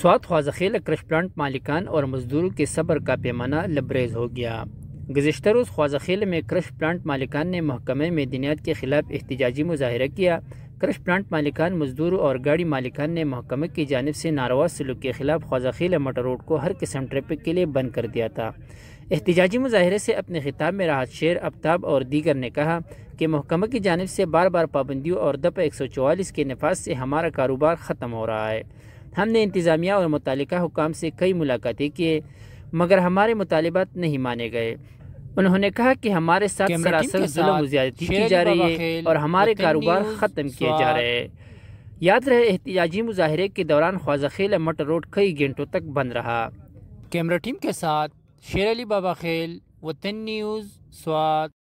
स्वात ख्वाजा खेल crush plant मालिकान और मजदूरों के सब्र का पैमाना लबरेज हो गया गुजशत रोज़ ख्वाजा खेल में क्रश प्लांट मालिकान ने महकमे में दिनियात के खिलाफ एहतजाजी मुजाहरा किया क्रश प्लांट मालिकान मजदूर और गाड़ी मालिकान ने महकमे की जानब से नारवा सलूक के खिलाफ खेल मटर रोड को हर किस्म ट्रैफिक के लिए बंद कर दिया था एहतजाजी मुजाहरे से अपने खिताब में राहत शेर आफ्ताब और दीगर ने कहा कि महकमे की जानब से बार बार पाबंदियों और दफ़ा एक सौ चवालीस के नफाज से हमारा कारोबार ख़त्म हो रहा है हमने इंतज़ामिया और मुतल हुकाम से कई मुलाकातें किए मगर हमारे मुतालबात नहीं माने गए उन्होंने कहा कि हमारे साथ सरासर जुल्म ज्यादती की जा रही है और हमारे कारोबार ख़त्म किए जा रहे हैं याद रहे एहतियाजी मुजाहरे के दौरान ख्वाजा खेल मट रोड कई घंटों तक बंद रहा कैमरा टीम के साथ शेर अली बाबा खेल वतन न्यूज़ स्वाद